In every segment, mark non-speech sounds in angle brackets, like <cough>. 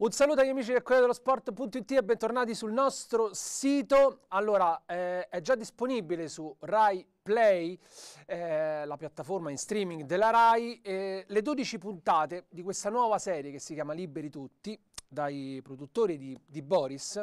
Un saluto agli amici del Corriere dello Sport.it e bentornati sul nostro sito. Allora, eh, è già disponibile su Rai Play, eh, la piattaforma in streaming della Rai, eh, le 12 puntate di questa nuova serie che si chiama Liberi Tutti, dai produttori di, di Boris.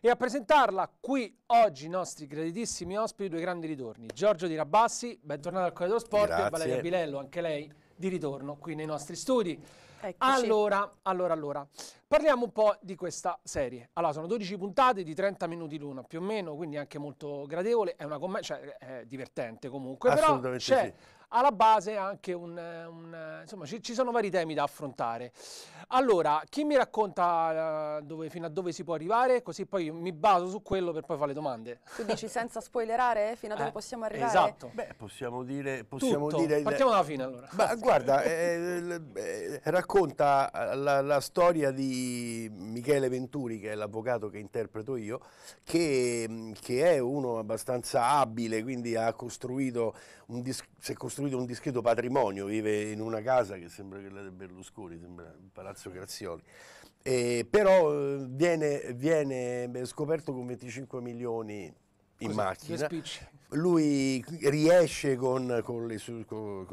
E a presentarla qui oggi i nostri graditissimi ospiti, due grandi ritorni. Giorgio Di Rabassi, bentornato al Corriere dello Sport, Grazie. e Valeria Bilello, anche lei di ritorno qui nei nostri studi. Eccoci. Allora, allora, allora, Parliamo un po' di questa serie. Allora, sono 12 puntate di 30 minuti l'una, più o meno, quindi anche molto gradevole, è una commedia, cioè è divertente comunque, però c'è sì. alla base anche un, un insomma, ci, ci, sono vari temi da affrontare. Allora, chi mi racconta eh, dove, fino a dove si può arrivare, così poi mi baso su quello per poi fare le domande. Tu dici senza spoilerare fino a dove eh, possiamo arrivare? Esatto. Beh, possiamo dire, possiamo Tutto. dire Partiamo dalla fine allora. Ma <laughs> guarda, è, è, eh, racconta eh, la, la, storia di Michele Venturi, che è l'avvocato che interpreto io, che, mm, che è uno abbastanza abile, quindi ha costruito un, si è costruito un discreto patrimonio, vive in una casa che sembra quella di Berlusconi, sembra il Palazzo Grazioli. E, eh, però eh, viene, viene scoperto con 25 milioni di in Così, macchina. Lui riesce con, con, su, con,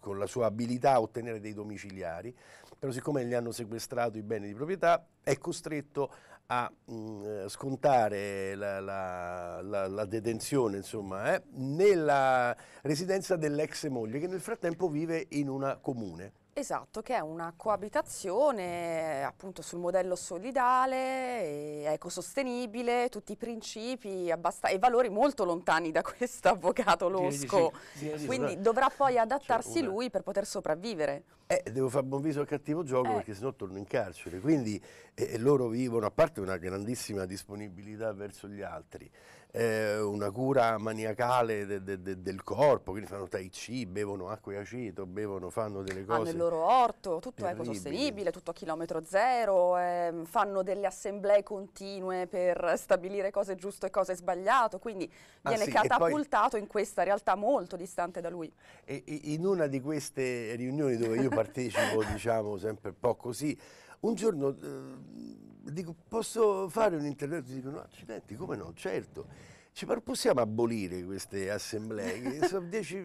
con, la sua abilità a ottenere dei domiciliari, però siccome gli hanno sequestrato i beni di proprietà è costretto a mh, mm, scontare la, la, la, la, detenzione insomma, eh, nella residenza dell'ex moglie che nel frattempo vive in una comune. Esatto, che è una coabitazione appunto sul modello solidale, eh, ecosostenibile, tutti i principi e valori molto lontani da questo avvocato losco. Sì, sì, sì, Quindi dovrà poi adattarsi una... lui per poter sopravvivere. Eh, devo fare buon viso al cattivo gioco eh. perché sennò torno in carcere. Quindi eh, eh loro vivono, a parte una grandissima disponibilità verso gli altri, eh, una cura maniacale de, de, de, del corpo, quindi fanno tai chi, bevono acqua e aceto, bevono, fanno delle cose. Hanno il loro orto, tutto eh, terribili. è ecosostenibile, tutto a chilometro zero, eh, fanno delle assemblee continue per stabilire cosa è giusto e cosa è sbagliato, quindi ah, viene sì, catapultato poi, in questa realtà molto distante da lui. E, in una di queste riunioni dove io partecipo, <laughs> diciamo sempre un po' così, un giorno eh, dico, posso fare un intervento? Dicono, accidenti, come no? Certo. Dice, ma possiamo abolire queste assemblee? <laughs> dieci,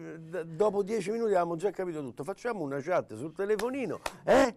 dopo dieci minuti abbiamo già capito tutto. Facciamo una chat sul telefonino, eh?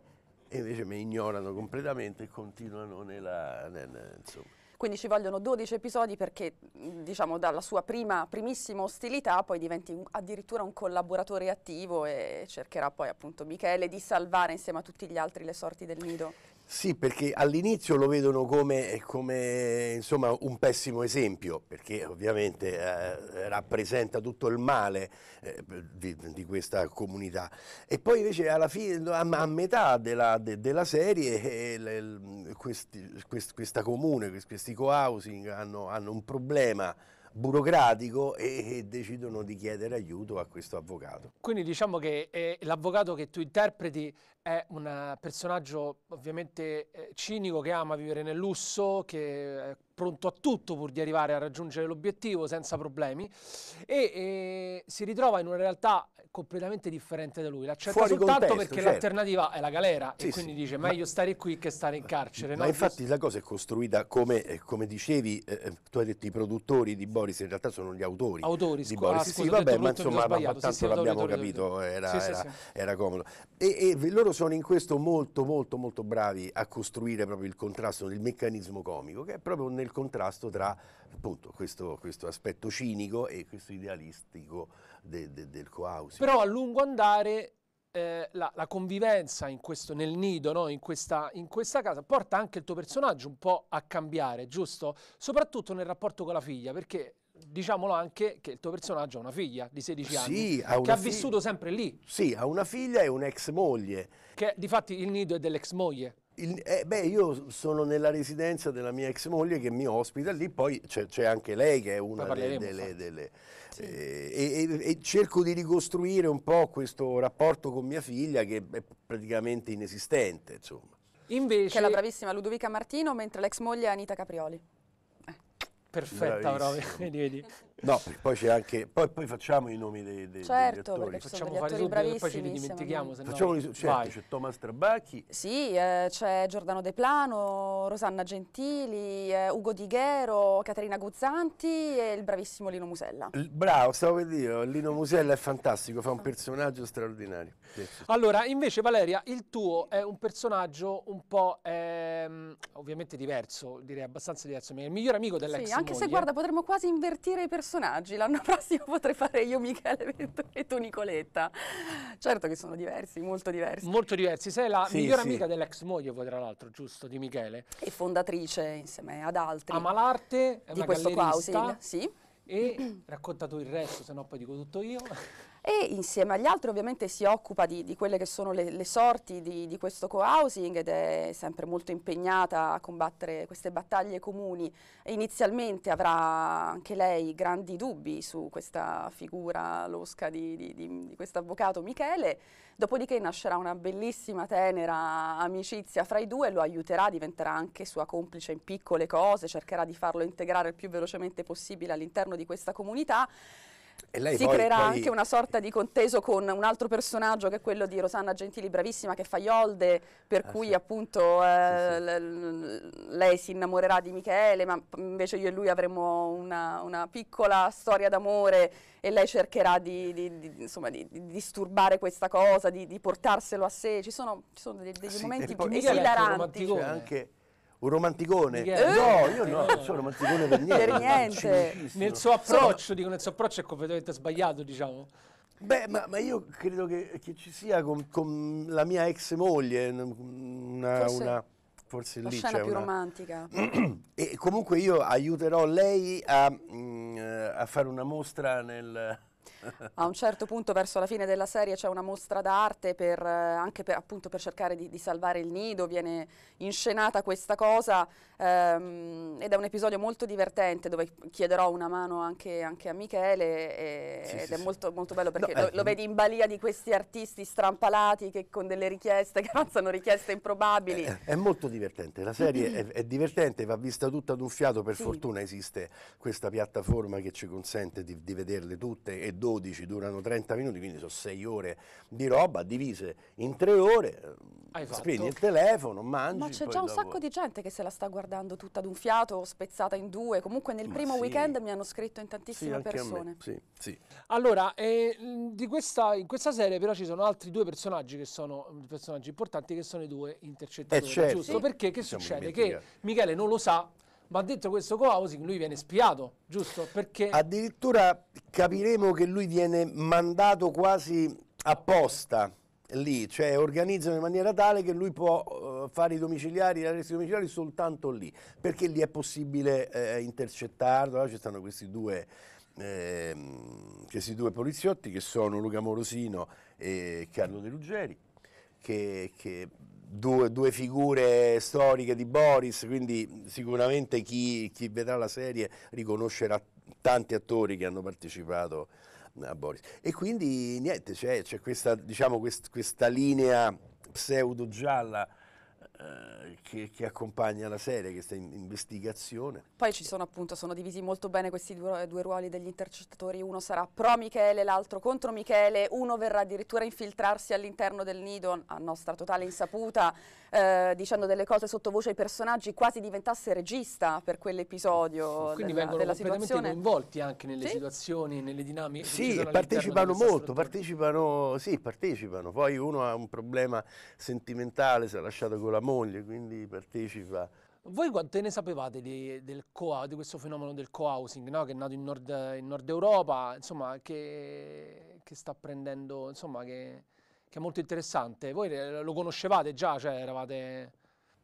E invece mi ignorano completamente e continuano nella... nella insomma. Quindi ci vogliono 12 episodi perché mm, diciamo dalla sua prima, primissima ostilità poi diventi un, addirittura un collaboratore attivo e cercherà poi appunto Michele di salvare insieme a tutti gli altri le sorti del nido. Sì, perché all'inizio lo vedono come, come insomma, un pessimo esempio, perché ovviamente eh, rappresenta tutto il male eh, di, di, questa comunità. E poi invece fine, a, a, metà della, de, della serie eh, le, questi, quest, questa comune, questi co-housing hanno, hanno un problema burocratico e, e, decidono di chiedere aiuto a questo avvocato. Quindi diciamo che l'avvocato che tu interpreti è un personaggio ovviamente eh, cinico che ama vivere nel lusso, che è pronto a tutto pur di arrivare a raggiungere l'obiettivo senza problemi e, e, si ritrova in una realtà completamente differente da lui. L'accetta Fuori soltanto contesto, perché certo. l'alternativa è la galera sì, e quindi sì, dice meglio stare qui che stare in carcere. Ma no? infatti la cosa è costruita come, eh, come dicevi, eh, eh, tu hai detto i produttori di Boris, in realtà sono gli autori, autori di Boris. Ah, scusa, sì, vabbè, ma insomma, tanto sì, l'abbiamo capito, era, era, era, comodo. E, e loro sono in questo molto molto molto bravi a costruire proprio il contrasto del meccanismo comico, che è proprio nel contrasto tra appunto questo, questo aspetto cinico e questo idealistico de, de, del coausio. Però a lungo andare eh, la, la, convivenza questo, nel nido, no? in, questa, in, questa, casa, porta anche il tuo personaggio un po' a cambiare, giusto? Soprattutto nel rapporto con la figlia, perché diciamolo anche che il tuo personaggio ha una figlia di 16 anni sì, ha che ha vissuto sempre lì. Sì, ha una figlia e un'ex moglie. Che difatti il nido è dell'ex moglie. Il, eh, beh, io sono nella residenza della mia ex moglie che mi ospita lì, poi c'è, anche lei che è una delle... delle, delle sì. eh, e, e, e, cerco di ricostruire un po' questo rapporto con mia figlia che è praticamente inesistente, insomma. Invece... Che la bravissima Ludovica Martino, mentre l'ex moglie è Anita Caprioli. Perfetta, Bravissimo. proprio. <laughs> vedi, vedi. No, poi c'è anche. Poi, poi, facciamo i nomi dei, dei, certo, degli attori. Facciamo degli fare tutti poi ce li dimentichiamo. Se facciamo no. certo, c'è Thomas Trabacchi. Sì, eh, c'è Giordano De Plano, Rosanna Gentili, eh, Ugo Di Ghero, Caterina Guzzanti e il bravissimo Lino Musella. Il, bravo, stavo per dire, Lino Musella è fantastico, fa un personaggio straordinario. Allora, invece, Valeria, il tuo è un personaggio un po' ehm, ovviamente diverso, direi abbastanza diverso. Il miglior amico dell'ex. Sì, anche moglie. se guarda, potremmo quasi invertire i personaggi personaggi, l'anno <laughs> prossimo potrei fare io Michele <laughs> e tu Nicoletta. Certo che sono diversi, molto diversi. Molto diversi. Sei la sì, migliore sì. amica dell'ex moglie, poi, tra l'altro, giusto, di Michele. E fondatrice insieme ad altri. Ama l'arte, di questo Clausil, sì. E <clears throat> raccontato il resto, se no poi dico tutto io. <laughs> e insieme agli altri ovviamente si occupa di, di quelle che sono le, le sorti di, di questo co-housing ed è sempre molto impegnata a combattere queste battaglie comuni. E inizialmente avrà anche lei grandi dubbi su questa figura losca di, di, di questo avvocato Michele, dopodiché nascerà una bellissima tenera amicizia fra i due, lo aiuterà, diventerà anche sua complice in piccole cose, cercherà di farlo integrare il più velocemente possibile all'interno di questa comunità si poi, creerà poi... anche una sorta di conteso con un altro personaggio che è quello di Rosanna Gentili, bravissima, che fa Iolde, per ah, cui sì. appunto eh, sì, sì. Eh, lei si innamorerà di Michele, ma invece io e lui avremo una, una piccola storia d'amore e lei cercherà di, di, di, insomma, di, disturbare questa cosa, di, portarselo a sé. Ci sono, ci sono dei, dei momenti più esilaranti. Cioè un romanticone. Yeah. No, io no, non sono romanticone per niente. Per niente. Nel suo approccio, sono... dico, nel suo approccio è completamente sbagliato, diciamo. Beh, ma, ma io credo che, che ci sia con, con, la mia ex moglie una... Forse... una forse la lì scena più una... romantica. <clears throat> e comunque io aiuterò lei a, mh, mm, a fare una mostra nel, a un certo punto verso la fine della serie c'è una mostra d'arte per, eh, anche per, appunto, per cercare di, di, salvare il nido, viene inscenata questa cosa ehm, ed è un episodio molto divertente dove chiederò una mano anche, anche a Michele e, sì, ed sì, è sì. Molto, molto, bello perché no, eh, lo, eh, lo, vedi in balia di questi artisti strampalati che con delle richieste <laughs> che avanzano richieste improbabili. È, eh, eh, è molto divertente, la serie è, è, divertente, va vista tutta ad un fiato, per fortuna esiste questa piattaforma che ci consente di, di vederle tutte e 12 durano 30 minuti, quindi sono 6 ore di roba divise in 3 ore. Hai eh, ah, esatto. spegni il telefono, mangi. Ma c'è già un dopo... sacco di gente che se la sta guardando tutta ad un fiato, spezzata in due. Comunque nel Ma primo sì. weekend mi hanno scritto in tantissime sì, persone. Sì, sì. Allora, eh, questa, in questa serie però ci sono altri due personaggi che sono eh, personaggi importanti che sono i due intercettatori. Eh certo. Giusto? Perché che Siamo succede? Che Michele non lo sa ma detto questo co-housing lui viene spiato, giusto? Perché... Addirittura capiremo che lui viene mandato quasi apposta lì, cioè organizzano in maniera tale che lui può uh, fare i domiciliari, gli arresti domiciliari soltanto lì, perché lì è possibile eh, intercettarlo, allora, ci stanno questi due, eh, questi due, poliziotti che sono Luca Morosino e Carlo De Ruggeri, che, che Due, due, figure storiche di Boris, quindi sicuramente chi, chi, vedrà la serie riconoscerà tanti attori che hanno partecipato a Boris. E quindi niente, c'è, questa, diciamo, quest, questa linea pseudo gialla che, eh, che, accompagna la serie, questa in, investigazione. Poi ci sono appunto, sono divisi molto bene questi due, due ruoli degli intercettatori, uno sarà pro Michele, l'altro contro Michele, uno verrà addirittura a infiltrarsi all'interno del nido a nostra totale insaputa, eh, dicendo delle cose sottovoce ai personaggi, quasi diventasse regista per quell'episodio. Quindi della, vengono della situazione. coinvolti anche nelle sì? situazioni, nelle dinamiche. Sì, partecipano molto, partecipano, sì, partecipano. Poi uno ha un problema sentimentale, si è lasciato con la moglie, moglie, quindi partecipa. Voi quante ne sapevate di, del co di questo fenomeno del co-housing, no? che è nato in Nord, in Nord Europa, insomma, che, che, sta prendendo, insomma, che, che, è molto interessante. Voi lo conoscevate già, cioè eravate...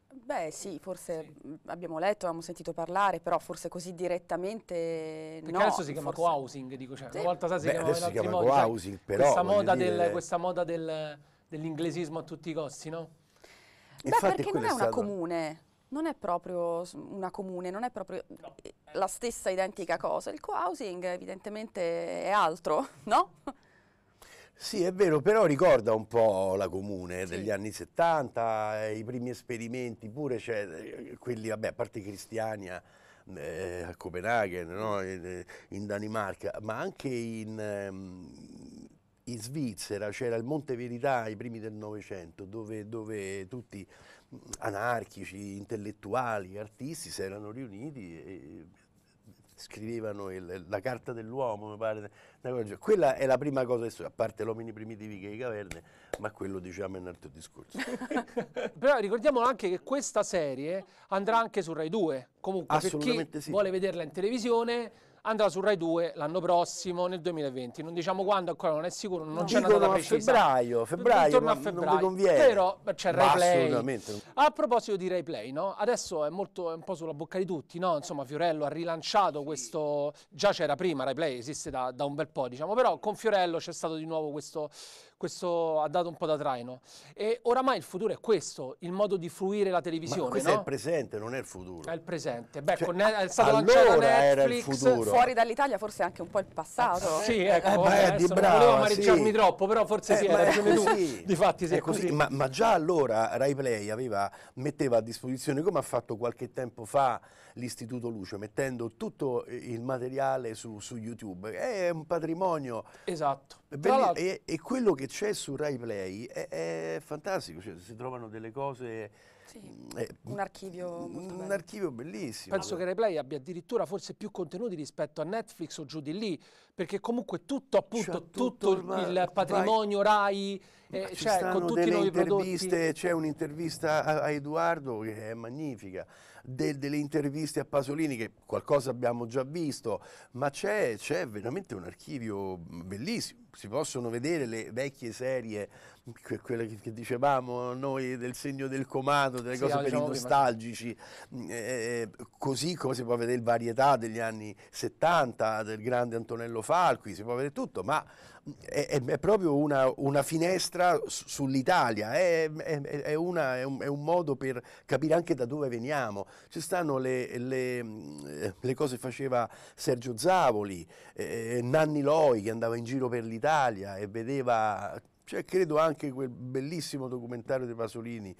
Beh sì, forse sì. abbiamo letto, abbiamo sentito parlare, però forse così direttamente Perché no. adesso si chiama forse... co-housing, dico, cioè, sì. una volta sa si Beh, chiamava in altri co-housing, cioè, però... Questa moda, dire... del, questa moda del, dell'inglesismo a tutti i costi, no? Beh, perché non è, è una comune. Non è proprio una comune, non è proprio no. Eh, la stessa identica cosa. Il co-housing evidentemente è altro, <laughs> no? Sì, è vero, però ricorda un po' la comune sì. degli anni 70, eh, i primi esperimenti pure, cioè, quelli, vabbè, a parte Cristiania, eh, a Copenaghen, no? Mm. in Danimarca, ma anche in, ehm, in Svizzera c'era il Monte Verità ai primi del Novecento, dove, dove, tutti anarchici, intellettuali, artisti si erano riuniti e scrivevano il, la carta dell'uomo, mi pare. Quella è la prima cosa a parte l'omini primitivi che i caverne, ma quello diciamo è un altro discorso. <laughs> Però ricordiamo anche che questa serie andrà anche su Rai 2, comunque per chi sì. vuole vederla in televisione andrà su Rai 2 l'anno prossimo, nel 2020. Non diciamo quando, ancora non è sicuro, non, non c'è una data precisa. febbraio, febbraio, Intorno a febbraio. non mi conviene. Però c'è Rai Play. assolutamente A proposito di Rai Play, no? adesso è molto è un po' sulla bocca di tutti, no? insomma Fiorello ha rilanciato questo, già c'era prima Rai Play, esiste da, da un bel po', diciamo, però con Fiorello c'è stato di nuovo questo questo ha dato un po' da traino. E oramai il futuro è questo, il modo di fruire la televisione. Ma questo no? è il presente, non è il futuro. È il presente. Beh, cioè, con, è stato allora Netflix, era fuori dall'Italia forse anche un po' il passato. sì, eh, ecco, eh, ma di brava, non volevo amareggiarmi sì. troppo, però forse eh, sì, hai ragione tu. Sì. Difatti sì, è, è così. così. Ma, ma, già allora Rai Play aveva, metteva a disposizione, come ha fatto qualche tempo fa l'Istituto Luce, mettendo tutto eh, il materiale su, su YouTube. È un patrimonio. Esatto. E, e quello che che c'è su Rai Play è, è fantastico, cioè, si trovano delle cose... Sì, eh, un archivio Un archivio bellissimo. Penso che Rai Play abbia addirittura forse più contenuti rispetto a Netflix o giù di lì, perché comunque tutto appunto, tutto, tutto, il, il patrimonio vai, Rai, eh, cioè, con tutti i nuovi prodotti. C'è un'intervista a, a Edoardo che è magnifica, de, delle interviste a Pasolini, che qualcosa abbiamo già visto, ma c'è, veramente un archivio bellissimo. Si possono vedere le vecchie serie, que quelle che, che, dicevamo noi del segno del comando, delle sì, cose ah, per i nostalgici, mm, eh, eh, così come si può vedere il varietà degli anni 70 del grande Antonello Falqui, si può vedere tutto, ma è, è proprio una, una finestra sull'Italia, è, è, una, un, è, un, modo per capire anche da dove veniamo. Ci stanno le, le, le cose che faceva Sergio Zavoli, eh, Nanni Loi che andava in giro per l'Italia e vedeva, cioè, credo anche quel bellissimo documentario di Pasolini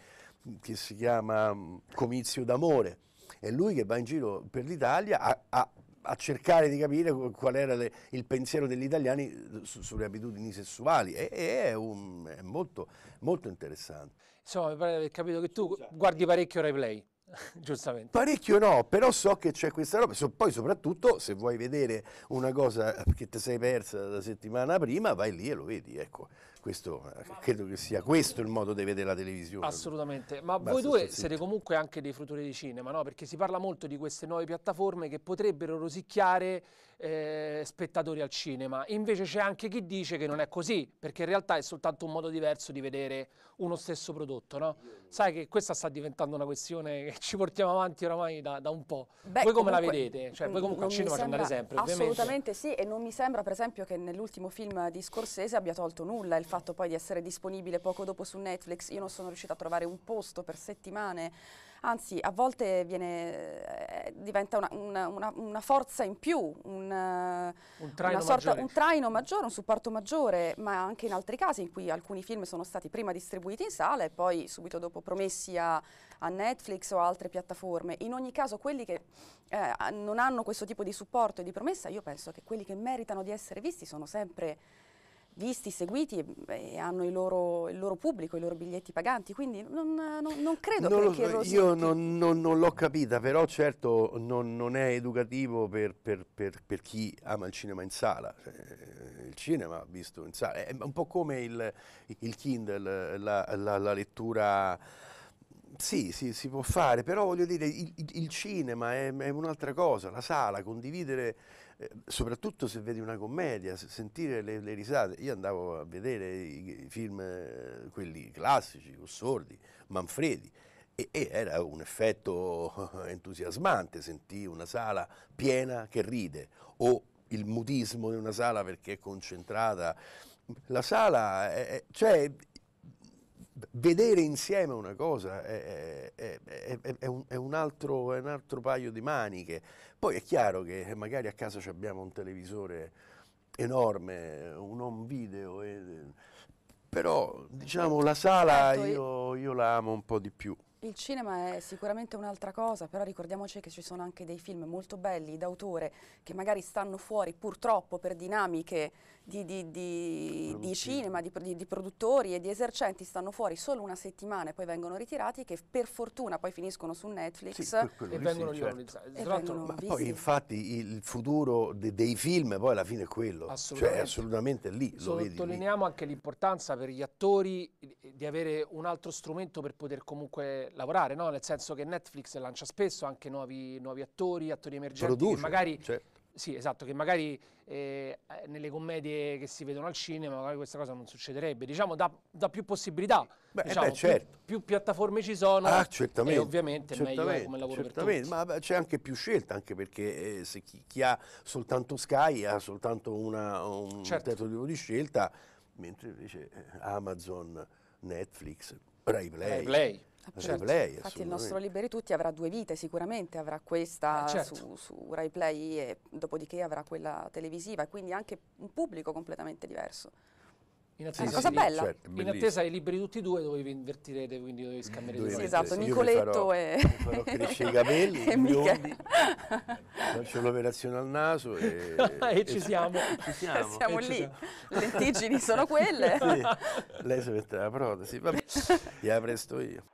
che si chiama Comizio d'amore. È lui che va in giro per l'Italia a, a a cercare di capire qual era le, il pensiero degli italiani su, sulle abitudini sessuali e, e è, un, è molto, molto, interessante. Insomma, mi pare di aver capito che tu guardi parecchio replay. <laughs> Giustamente. Parecchio no, però so che c'è questa roba. So, poi soprattutto se vuoi vedere una cosa che ti sei persa la settimana prima, vai lì e lo vedi, ecco. Questo, eh, credo che sia questo il modo di vedere la televisione. Assolutamente, ma Basta voi due siete comunque anche dei frutori di cinema, no? perché si parla molto di queste nuove piattaforme che potrebbero rosicchiare eh, spettatori al cinema, invece c'è anche chi dice che non è così, perché in realtà è soltanto un modo diverso di vedere uno stesso prodotto. No? Sai che questa sta diventando una questione che ci portiamo avanti oramai da, da un po'. Beh, voi come comunque, la vedete? Cioè, voi comunque al cinema ci andate sempre, Assolutamente sì, e non mi sembra per esempio che nell'ultimo film di Scorsese abbia tolto nulla il fatto fatto poi di essere disponibile poco dopo su Netflix, io non sono riuscita a trovare un posto per settimane, anzi a volte viene, eh, diventa una, una, una, una, forza in più, un, eh, un, traino sorta, un traino maggiore, un supporto maggiore, ma anche in altri casi in cui alcuni film sono stati prima distribuiti in sala e poi subito dopo promessi a, a Netflix o altre piattaforme. In ogni caso quelli che eh, non hanno questo tipo di supporto e di promessa, io penso che quelli che meritano di essere visti sono sempre visti, seguiti e, hanno il loro, il loro, pubblico, i loro biglietti paganti, quindi non, non, non credo non che, lo, che Io non, non l'ho capita, però certo non, è educativo per, per, per, per, chi ama il cinema in sala, eh, il cinema visto in sala, è un po' come il, il Kindle, la, la, la lettura... Sì, sì, si può fare, però voglio dire, il, il cinema è, è un'altra cosa, la sala, condividere eh, soprattutto se vedi una commedia, sentire le, le, risate. Io andavo a vedere i, i film, eh, quelli classici, Sordi, Manfredi, e, e, era un effetto <laughs> entusiasmante, sentì una sala piena che ride, o il mutismo di una sala perché è concentrata. La sala, è, cioè, vedere insieme una cosa è, è, è, un, un altro, è, un, altro, paio di maniche. Poi è chiaro che eh, magari a casa abbiamo un televisore enorme, un home video, e, però diciamo la sala certo, io, io la amo un po' di più. Il cinema è sicuramente un'altra cosa, però ricordiamoci che ci sono anche dei film molto belli d'autore che magari stanno fuori purtroppo per dinamiche di, di, di, di cinema, di, produttori e di esercenti stanno fuori solo una settimana e poi vengono ritirati che per fortuna poi finiscono su Netflix sì, e vengono sì, rivalorizzati. Certo. poi infatti il futuro de dei film poi alla fine è quello, cioè, assolutamente. cioè è assolutamente lì. Sottolineiamo lì. anche l'importanza per gli attori di avere un altro strumento per poter comunque lavorare, no? nel senso che Netflix lancia spesso anche nuovi, nuovi attori, attori emergenti, Produce, magari... Certo sì, esatto, che magari eh, eh, nelle commedie che si vedono al cinema magari questa cosa non succederebbe. Diciamo, da, da più possibilità. Beh, eh diciamo, beh, certo. più, più, piattaforme ci sono ah, certamente, e ovviamente eh, certamente, meglio come lavoro certamente, Ma c'è anche più scelta, anche perché eh, se chi, chi, ha soltanto Sky ha soltanto una, un certo. certo tipo di scelta, mentre invece Amazon, Netflix, Rai Play. Rai Play Appunto. Sempre lei. Infatti il nostro Liberi Tutti avrà due vite sicuramente, avrà questa eh, certo. su, su Rai Play e dopodiché avrà quella televisiva e quindi anche un pubblico completamente diverso. In attesa, sì, cosa sì, bella. Cioè, in attesa ai libri tutti e due dove vi invertirete, quindi dove scambiare due. Sì, esatto, Nicoletto e... Mi farò crescere i capelli, <laughs> e biondi, faccio l'operazione al naso e... <laughs> e ci siamo. <laughs> ci siamo, siamo lì, siamo. le lentiggini sono quelle. sì, lei si mette la protesi, vabbè, la apresto io.